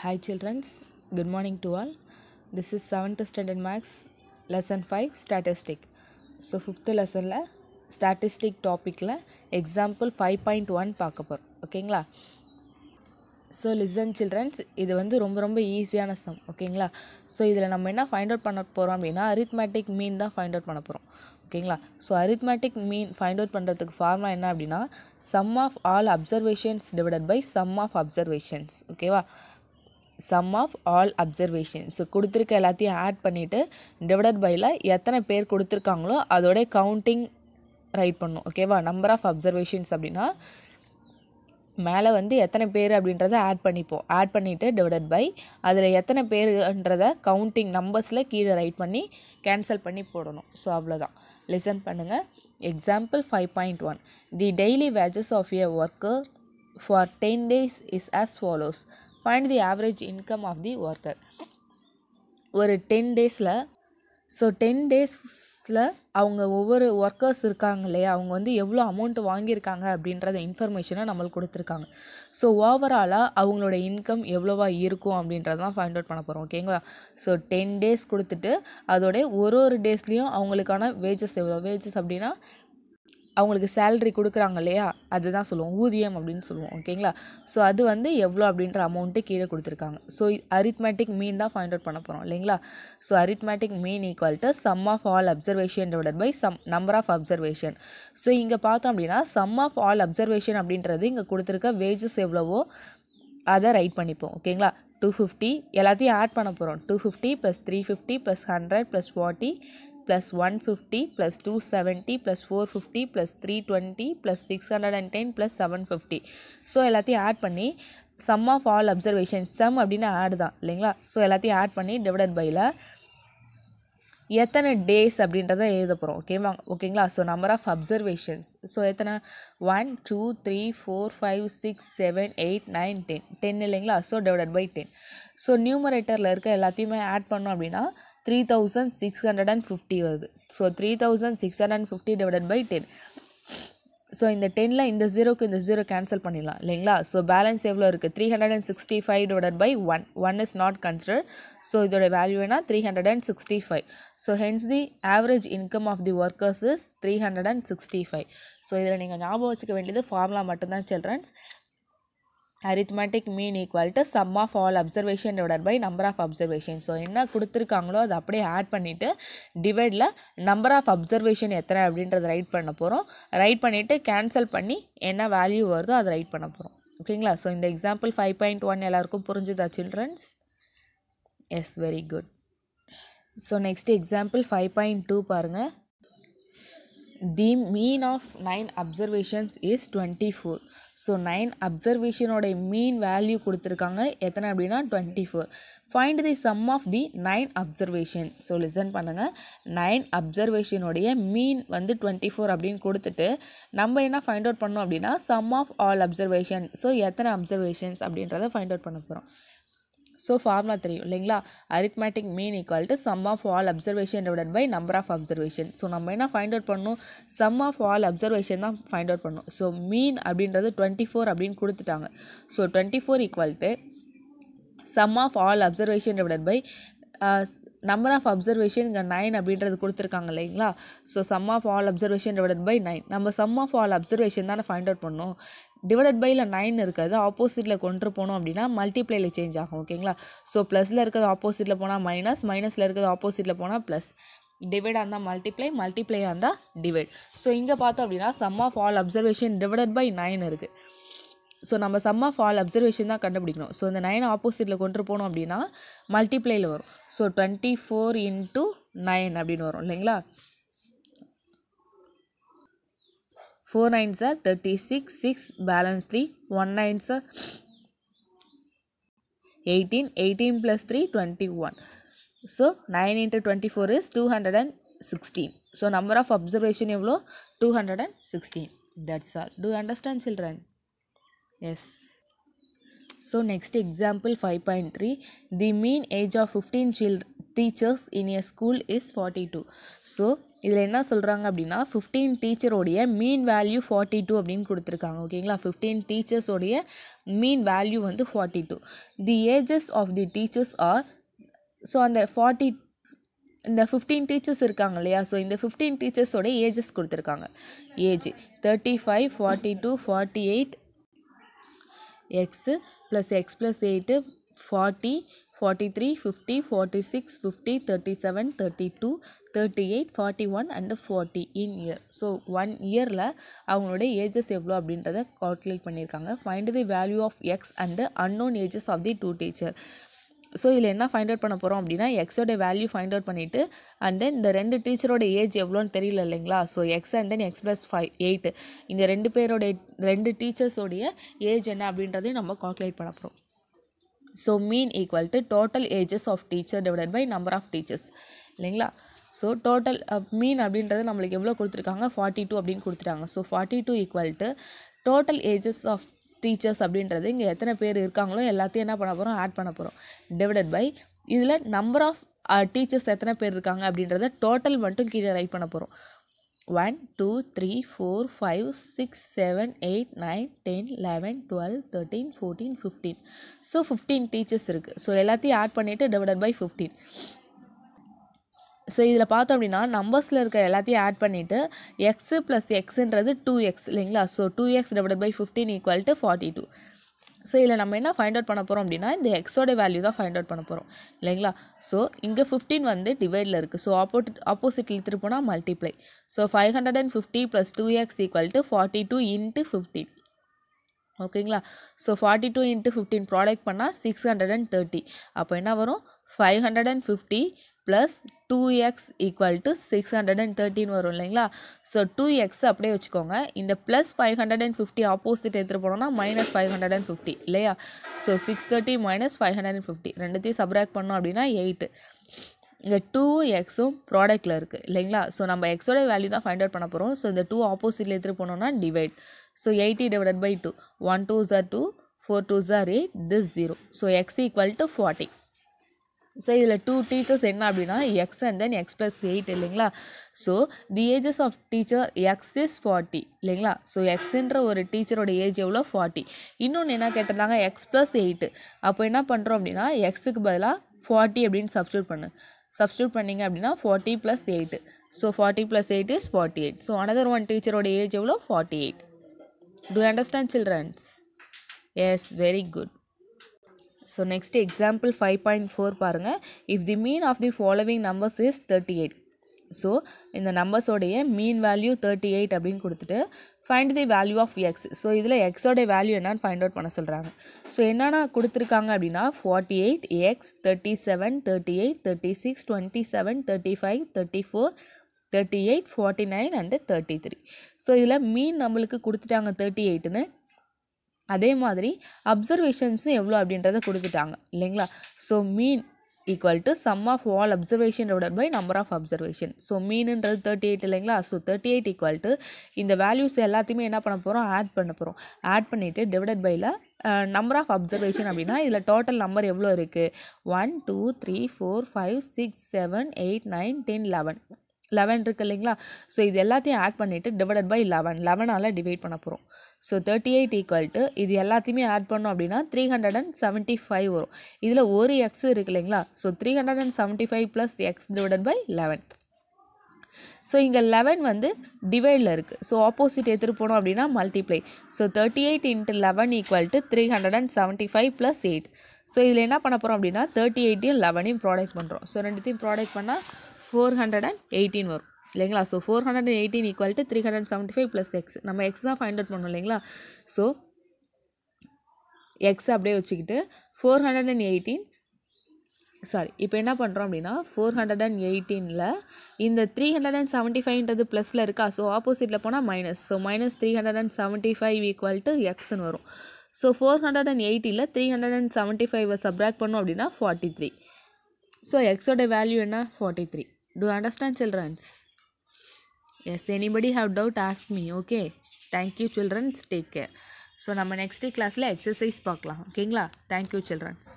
Hi childrens good morning to all. This is 7th standard max lesson 5 statistic. So fifth லெசனில் statistic டாப்பிக்கில் example five point one பார்க்க போகிறோம் ஓகேங்களா so listen children's இது வந்து ரொம்ப ரொம்ப ஈஸியான சம் ஓகேங்களா ஸோ இதில் நம்ம என்ன ஃபைண்ட் அவுட் பண்ண போகிறோம் அப்படின்னா அரித்மேட்டிக் மீன் தான் ஃபைண்ட் அவுட் பண்ண போகிறோம் ஓகேங்களா so arithmetic mean find out பண்ணுறதுக்கு ஃபார்மா என்ன அப்படின்னா sum of all observations divided by sum of observations ஓகேவா சம் ஆஃப் ஆல் அப்சர்வேஷன்ஸ் கொடுத்துருக்க எல்லாத்தையும் ஆட் பண்ணிவிட்டு டிவைடட் பையில் எத்தனை பேர் கொடுத்துருக்காங்களோ அதோடய கவுண்டிங் ரைட் பண்ணும் ஓகேவா நம்பர் ஆஃப் அப்சர்வேஷன்ஸ் அப்படின்னா மேலே வந்து எத்தனை பேர் அப்படின்றத ஆட் பண்ணிப்போம் ஆட் பண்ணிவிட்டு டிவைடட் பை அதில் எத்தனை பேருன்றத கவுண்டிங் நம்பர்ஸில் கீழே ரைட் பண்ணி கேன்சல் பண்ணி போடணும் ஸோ அவ்வளோதான் லிசன் பண்ணுங்கள் example five point one the daily wages of a worker for ten days is as follows find the average income of the worker ஒரு டென் டேஸில் ஸோ டென் டேஸில் அவங்க ஒவ்வொரு ஒர்க்கர்ஸ் இருக்காங்க இல்லையா அவங்க வந்து எவ்வளோ அமௌண்ட் வாங்கியிருக்காங்க அப்படின்றத இன்ஃபர்மேஷனை நம்மளுக்கு கொடுத்துருக்காங்க ஸோ ஓவராலாக அவங்களோட இன்கம் எவ்வளோவா இருக்கும் அப்படின்றதான் ஃபைண்ட் அவுட் பண்ண போகிறோம் ஓகேங்களா ஸோ டென் டேஸ் கொடுத்துட்டு அதோடைய ஒரு ஒரு டேஸ்லேயும் அவங்களுக்கான வேஜஸ் எவ்வளோ வேஜஸ் அப்படின்னா அவங்களுக்கு சேல்ரி கொடுக்குறாங்க இல்லையா அதுதான் சொல்லுவோம் ஊதியம் அப்படின்னு சொல்லுவோம் ஓகேங்களா ஸோ அது வந்து எவ்வளோ அப்படின்ற அமௌண்ட்டு கீழே கொடுத்துருக்காங்க ஸோ அரித்மேட்டிக் மீன் தான் ஃபைண்ட் அவுட் பண்ண போகிறோம் இல்லைங்களா so arithmetic mean equal to sum of all observation divide by sum number of observation so இங்கே பார்த்தோம் அப்படின்னா சம் ஆஃப் ஆல் அப்சர்வேஷன் அப்படின்றது இங்கே கொடுத்துருக்க வேஜஸ் எவ்வளவோ அதை ரைட் பண்ணிப்போம் ஓகேங்களா டூ ஃபிஃப்டி எல்லாத்தையும் ஆட் பண்ண போகிறோம் two fifty plus three fifty plus hundred plus forty plus one fifty plus two seventy plus four fifty plus three twenty plus six hundred and ten plus seven fifty so எல்லாத்தையும் add பண்ணி sum of all observation sum அப்படின்னு add தான் இல்லைங்களா so எல்லாத்தையும் add பண்ணி divided பையில் எத்தனை days அப்படின்றத எழுத போகிறோம் ஓகேவா ஓகேங்களா so number of observations so எத்தனை one two three four five six seven eight nine ten ten இல்லைங்களா so divided by ten so நியூமரேட்டரில் இருக்க எல்லாத்தையுமே ஆட் பண்ணோம் அப்படின்னா three thousand six hundred and fifty வருது so three thousand six hundred and fifty divided by ten so இந்த டெனில் இந்த ஜீரோக்கு இந்த ஜீரோ கேன்சல் பண்ணிடலாம் இல்லைங்களா ஸோ பேலன்ஸ் எவ்வளோ இருக்குது three hundred and sixty five divide by one one is not consider so இதோட value three hundred and sixty five so hence the average income of the workers is three hundred and sixty five so இதில் நீங்கள் ஞாபகம் வச்சுக்க வேண்டியது formula மட்டும்தான் childrens arithmetic mean equal to sum of all observation divide by number of observation so என்ன கொடுத்துருக்காங்களோ அதை அப்படியே ஆட் பண்ணிவிட்டு டிவைடில் நம்பர் ஆஃப் அப்சர்வேஷன் எத்தனை அப்படின்றத ரைட் பண்ண போகிறோம் ரைட் பண்ணிவிட்டு கேன்சல் பண்ணி என்ன வேல்யூ வருதோ அதை ரைட் பண்ண போகிறோம் ஓகேங்களா ஸோ இந்த எக்ஸாம்பிள் ஃபைவ் பாயிண்ட் ஒன் எல்லாருக்கும் புரிஞ்சுதா childrens yes very good so next example five point two பாருங்கள் the mean of nine observations is twenty four so nine அப்சர்வேஷனோடைய மீன் வேல்யூ கொடுத்துருக்காங்க எத்தனை அப்படின்னா twenty four find the sum of the nine observation so listen பண்ணுங்கள் nine அப்சர்வேஷனுடைய mean வந்து twenty four அப்படின்னு கொடுத்துட்டு நம்ம என்ன ஃபைண்ட் அவுட் பண்ணோம் அப்படின்னா sum of all observation so எத்தனை அப்சர்வேஷன்ஸ் அப்படின்றத ஃபைண்ட் அவுட் பண்ண போகிறோம் ஸோ ஃபார்முலா தெரியும் இல்லைங்களா arithmetic mean equal to sum of all observation divide by number of observation so நம்ம என்ன ஃபைண்ட் அவுட் பண்ணணும் சம் ஆஃப் ஆல் அப்சர்வேஷன் தான் ஃபைண்ட் அவுட் பண்ணணும் ஸோ மீன் அப்படின்றது டுவெண்ட்டி ஃபோர் அப்படின்னு கொடுத்துட்டாங்க so twenty four equal to sum of all observation divide by number of observation இங்கே nine அப்படின்றது கொடுத்துருக்காங்க இல்லைங்களா so sum of all observation divide by nine நம்ம சம் ஆஃப் ஆல் அப்சர்வேஷன் தானே find out பண்ணோம் divide பையில் நைன் இருக்காது ஆப்போசிட்டில் கொண்டு போனோம் அப்படின்னா மல்டிப்ளையில் சேஞ்ச் ஆகும் ஓகேங்களா ஸோ ப்ளஸில் இருக்கிறது ஆப்போசிட்டில் போனால் மைனஸ் மைனஸில் இருக்கிறது ஆப்போசிட்டில் போனால் ப்ளஸ் டிவைடாக இருந்தால் மல்டிப்ளை மல்டிப்ளையாக இருந்தால் டிவைட் ஸோ இங்கே பார்த்தோம் அப்படின்னா sum of all observation divided by nine இருக்குது ஸோ நம்ம சம் ஆஃப் ஆல் அப்சர்வேஷன் தான் கண்டுபிடிக்கணும் ஸோ இந்த நைன் ஆப்போசிட்டில் கொண்டு போனோம் அப்படின்னா மல்டிப்ளையில் வரும் so twenty four into nine அப்படின்னு வரும் இல்லைங்களா 4 nines are 36, 6 balance 3, 1 nines are 18, 18 plus 3, 21. So, 9 into 24 is 216. So, number of observation will 216. That's all. Do you understand children? Yes. So, next example 5.3. The mean age of 15 children teachers in a school is forty two so இதில் என்ன சொல்கிறாங்க அப்படின்னா fifteen டீச்சரோடைய mean value forty two அப்படின்னு கொடுத்துருக்காங்க ஓகேங்களா fifteen டீச்சர்ஸோடைய mean value வந்து forty two the ages of the teachers are so அந்த ஃபார்ட்டி இந்த ஃபிஃப்டீன் டீச்சர்ஸ் இருக்காங்க இல்லையா ஸோ இந்த ஃபிஃப்டீன் டீச்சர்ஸோட ஏஜஸ் கொடுத்துருக்காங்க age thirty five forty two forty eight x plus x plus eight forty forty three fifty forty six fifty thirty seven thirty two thirty eight forty one and forty in year so one இயரில் அவங்களுடைய ages எவ்வளோ அப்படின்றத calculate பண்ணியிருக்காங்க find the value of x and unknown ages of the two teacher so இதில் என்ன find out பண்ண போகிறோம் அப்படின்னா எக்ஸோட வேல்யூ ஃபைண்ட் அவுட் பண்ணிவிட்டு அண்ட் தென் இந்த ரெண்டு டீச்சரோட ஏஜ் எவ்வளோன்னு தெரியல இல்லைங்களா so x and then x plus five eight இந்த ரெண்டு பேரோடைய ரெண்டு டீச்சர்ஸோடைய ஏஜ் என்ன அப்படின்றதையும் நம்ம கால்குலேட் பண்ண போகிறோம் so mean equal to total ages of teacher divided by number of teachers இல்லைங்களா ஸோ டோட்டல் மீன் அப்படின்றது நம்மளுக்கு எவ்வளோ கொடுத்துருக்காங்க ஃபார்ட்டி டூ அப்படின்னு கொடுத்துருக்காங்க so forty two equal to total ages of teachers அப்படின்றது இங்கே எத்தனை பேர் இருக்காங்களோ எல்லாத்தையும் என்ன பண்ண போகிறோம் ஆட் பண்ண போகிறோம் டிவைடட் பை இதில் நம்பர் ஆஃப் டீச்சர்ஸ் எத்தனை பேர் இருக்காங்க அப்படின்றத டோட்டல் மட்டும் கீழே ரைட் பண்ண போகிறோம் one two three four five six seven eight nine ten eleven twelve thirteen fourteen fifteen so fifteen teachers இருக்குது ஸோ எல்லாத்தையும் ஆட் பண்ணிவிட்டு டிவைடட் பை ஃபிஃப்டீன் ஸோ இதில் பார்த்தோம் அப்படின்னா நம்பர்ஸில் இருக்கிற எல்லாத்தையும் ஆட் பண்ணிவிட்டு எக்ஸு ப்ளஸ் எக்ஸுன்றது டூ எக்ஸ் இல்லைங்களா so two x divided by fifteen equal to forty two so இதில் நம்ம என்ன ஃபைண்ட் அவுட் பண்ண போகிறோம் அப்படின்னா இந்த எக்ஸோட வேல்யூ தான் ஃபைண்ட் அவுட் பண்ண போகிறோம் இல்லைங்களா ஸோ இங்கே ஃபிஃப்டீன் வந்து டிவைடில் இருக்குது ஸோ ஆப்போசிட் ஆப்போசிட்டில் போனால் multiply so five hundred and fifty plus two x equal to forty two into fifteen ஓகேங்களா so forty two into fifteen product பண்ணால் சிக்ஸ் ஹண்ட்ரட் அண்ட் தேர்ட்டி அப்போ என்ன வரும் five hundred and fifty plus two x equal to six hundred and தேர்ட்டின் வரும் இல்லைங்களா so two x அப்படியே வச்சுக்கோங்க இந்த plus five hundred and fifty opposite எடுத்துகிட்டு போனோம்னா minus five hundred and fifty இல்லையா so six thirty minus five hundred and fifty ரெண்டுத்தையும் சப்ராக்ட் பண்ணோம் அப்படின்னா எயிட்டு இந்த டூ எக்ஸும் ப்ராடக்ட்டில் இருக்குது இல்லைங்களா ஸோ நம்ம எக்ஸோட வேல்யூ தான் ஃபைண்ட் அவுட் பண்ண போகிறோம் ஸோ இந்த டூ ஆப்போசிட்டில் எடுத்துகிட்டு போனோம்னா divide so eighty divide by two one two ஜார் டூ ஃபோர் டூ ஜார் eight this zero so x equal to forty so இதில் டூ டீச்சர்ஸ் என்ன அப்படின்னா x and then x plus eight இல்லைங்களா so the ages of teacher x is forty இல்லைங்களா so எக்ஸுன்ற ஒரு டீச்சரோட ஏஜ் எவ்வளோ ஃபார்ட்டி இன்னொன்று என்ன கேட்டிருந்தாங்க எக்ஸ் ப்ளஸ் எயிட்டு அப்போ என்ன பண்ணுறோம் அப்படின்னா எக்ஸுக்கு பதிலாக ஃபார்ட்டி அப்படின்னு சப்ஸ்டியூட் பண்ணு சப்ஸ்டியூட் பண்ணிங்க அப்படின்னா forty plus eight so forty plus eight is forty eight so another one டீச்சரோட ஏஜ் எவ்வளோ forty eight do understand childrens yes very good so next example five point four பாருங்கள் if the mean of the following numbers is thirty eight so இந்த நம்பர்ஸோடைய mean value thirty eight அப்படின்னு கொடுத்துட்டு find the value of x so இதில் எக்ஸோடைய value என்னன்னு find out பண்ண சொல்கிறாங்க ஸோ என்னென்ன கொடுத்துருக்காங்க அப்படின்னா forty eight x thirty seven thirty eight thirty six twenty seven thirty five thirty four thirty eight forty nine and thirty three so இதில் mean நம்மளுக்கு கொடுத்துட்டாங்க தேர்ட்டி எயிட்டுன்னு அதே மாதிரி அப்சர்வேஷன்ஸும் எவ்வளோ அப்படின்றத கொடுத்துட்டாங்க இல்லைங்களா so mean equal to sum of all observation divide by number of observation so மீனுன்றது தேர்ட்டி எயிட் இல்லைங்களா so thirty eight equal to இந்த வேல்யூஸ் எல்லாத்தையுமே என்ன பண்ண போகிறோம் ஆட் பண்ண போகிறோம் ஆட் பண்ணிவிட்டு டிவைட் பையில் நம்பர் ஆஃப் அப்சர்வேஷன் அப்படின்னா இதில் டோட்டல் நம்பர் எவ்வளோ இருக்குது one two three four five six seven eight nine ten eleven eleven இருக்குது இல்லைங்களா ஸோ இது எல்லாத்தையும் ஆட் பண்ணிவிட்டு டிவைடட் பை லெவன் லெவனால் டிவைட் பண்ண போகிறோம் so thirty eight equal to இது எல்லாத்தையுமே ஆட் பண்ணோம் அப்படின்னா three hundred and seventy five வரும் இதில் ஒரு எக்ஸ் இருக்குது இல்லைங்களா so three hundred and seventy five plus x divided by eleven so இங்கே லெவன் வந்து டிவைடில் இருக்குது ஸோ ஆப்போசிட் எடுத்துகிட்டு போனோம் அப்படின்னா multiply so thirty eight into eleven equal to three hundred and seventy five plus eight so இதில் என்ன பண்ண போகிறோம் அப்படின்னா தேர்ட்டி எயிட்டையும் லெவனையும் ப்ராடக்ட் பண்ணுறோம் ஸோ ரெண்டுத்தையும் ப்ராடக்ட் பண்ணால் ஃபோர் ஹண்ட்ரட் அண்ட் எயிட்டீன் வரும் இல்லைங்களா so four hundred and eighteen equal to three hundred seventy five plus x நம்ம எக்ஸ் தான் ஃபைண்ட் அவுட் பண்ணோம் இல்லைங்களா ஸோ எக்ஸ் அப்படியே வச்சுக்கிட்டு four hundred and eighteen sorry இப்போ என்ன பண்ணுறோம் அப்படின்னா ஃபோர் ஹண்ட்ரட் அண்ட் எயிட்டீனில் இந்த த்ரீ ஹண்ட்ரட் அண்ட் செவன்ட்டி ஃபைவ்ன்றது ப்ளஸில் இருக்கா ஸோ ஆப்போசிட்டில் போனால் minus so minus three hundred and seventy five equal to எக்ஸ்னு வரும் ஸோ ஃபோர் ஹண்ட்ரட் அண்ட் எயிட்டியில் த்ரீ ஹண்ட்ரட் அண்ட் செவன்ட்டி ஃபைவை சப்ராக்ட் பண்ணோம் அப்படின்னா ஃபார்ட்டி த்ரீ ஸோ எக்ஸோட வேல்யூ என்ன forty three do you understand childrens yes anybody have doubt ask me okay Thank thank you childrens take care class நம்ம next கிளாஸில் exercise பார்க்கலாம் ஓகேங்களா தேங்க்யூ சில்ட்ரன்ஸ்